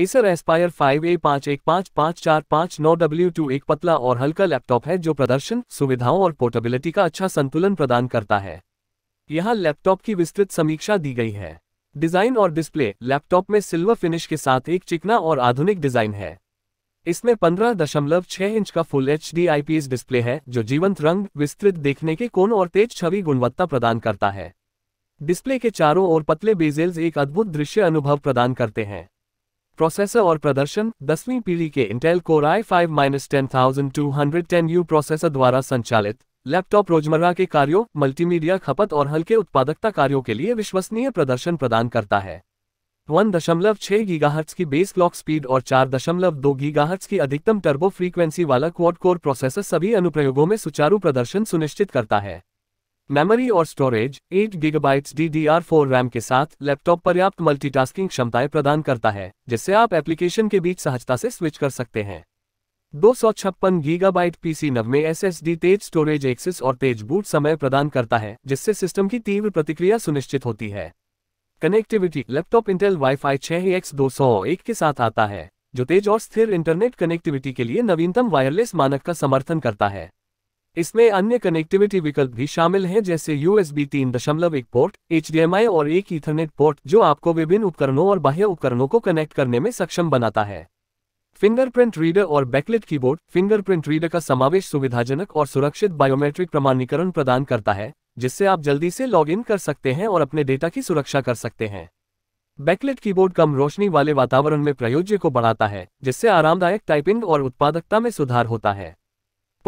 Acer Aspire 5A पाँच एक पाँच पाँच चार पाँच नौ डब्ल्यू टू एक पतला और हल्का लैपटॉप है जो प्रदर्शन सुविधाओं और पोर्टेबिलिटी का अच्छा संतुलन प्रदान करता है यहाँ लैपटॉप की विस्तृत समीक्षा दी गई है डिजाइन और डिस्प्ले लैपटॉप में सिल्वर फिनिश के साथ एक चिकना और आधुनिक डिजाइन है इसमें छह इंच का full H D IPS display है जो जीवंत रंग विस्तृत देखने के कोण और तेज छवि गुणवत्ता प्रदान करता है डिस्प्ले के चारों ओर पतले बेजेल्स एक अद्भुत दृश्य अनुभव प्रदान करते हैं प्रोसेसर और प्रदर्शन दसवीं पीढ़ी के Intel core I five minus ten thousand two hundred ten U processor द्वारा संचालित लैपटॉप रोजमर्रा के कार्यों मल्टीमीडिया खपत और हल्के उत्पादकता कार्यों के लिए विश्वसनीय प्रदर्शन प्रदान करता है वन दशमलव छह गीगाहर्ट्स की बेस क्लॉक स्पीड और चार दशमलव दो गीगाहर्ट्स की अधिकतम टर्बो फ्रीक्वेंसी वाला क्वाड कोर प्रोसेसर सभी अनुप्रयोगों में सुचारू प्रदर्शन सुनिश्चित करता है मेमोरी और स्टोरेज 8 गीगाबाइट्स DDR4 रैम के साथ लैपटॉप पर्याप्त मल्टीटास्किंग क्षमताएं प्रदान करता है जिससे आप एप्लीकेशन के बीच सहजता से स्विच कर सकते हैं दो सौ छप्पन गीगाबाइट पीसी नव में डी तेज स्टोरेज एक्सेस और तेज बूट समय प्रदान करता है जिससे सिस्टम की तीव्र प्रतिक्रिया सुनिश्चित होती है कनेक्टिविटी लैपटॉप इंटेल वाईफाई छह एक्स दो सौ एक के साथ आता है जो तेज और स्थिर इंटरनेट कनेक्टिविटी के लिए नवीनतम वायरलेस मानक का समर्थन करता है इसमें अन्य कनेक्टिविटी विकल्प भी शामिल हैं जैसे यूएसबी तीन दशमलव एक पोर्ट एचडीएमआई और एक ईथरनेट पोर्ट जो आपको विभिन्न उपकरणों और बाह्य उपकरणों को कनेक्ट करने में सक्षम बनाता है फिंगरप्रिंट रीडर और बैकलेट कीबोर्ड फिंगरप्रिंट रीडर का समावेश सुविधाजनक और सुरक्षित बायोमेट्रिक प्रमाणीकरण प्रदान करता है जिससे आप जल्दी से लॉगिन कर सकते हैं और अपने डेटा की सुरक्षा कर सकते हैं बैकलेट कीबोर्ड कम रोशनी वाले वातावरण में प्रयोज्य को बढ़ाता है जिससे आरामदायक टाइपिंग और उत्पादकता में सुधार होता है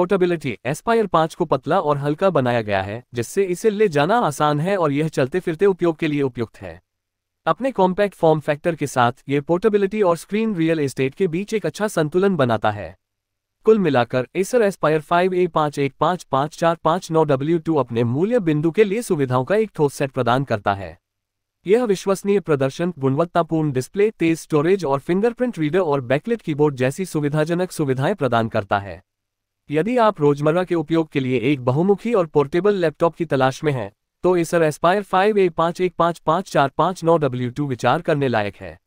पोर्टेबिलिटी एस्पायर पांच को पतला और हल्का बनाया गया है जिससे इसे ले जाना आसान है और यह चलते फिरते उपयोग के लिए उपयुक्त है अपने कॉम्पैक्ट फॉर्म फैक्टर के साथ ये पोर्टेबिलिटी और स्क्रीन रियल एस्टेट के बीच एक अच्छा संतुलन बनाता है कुल मिलाकर एसर एस्पायर फाइव ए पाँच एक पाँच पाँच चार पाँच नौ डब्ल्यू टू अपने मूल्य बिंदु के लिए सुविधाओं का एक ठोस सेट प्रदान करता है यह विश्वसनीय प्रदर्शन गुणवत्तापूर्ण डिस्प्ले तेज स्टोरेज और फिंगरप्रिंट रीडर और बैकलेट कीबोर्ड जैसी सुविधाजनक सुविधाएं प्रदान करता है यदि आप रोजमर्रा के उपयोग के लिए एक बहुमुखी और पोर्टेबल लैपटॉप की तलाश में हैं तो इसर एस्पायर फाइव ए पाँच एक पाँच पाँच चार पाँच नौ डब्ल्यू टू विचार करने लायक है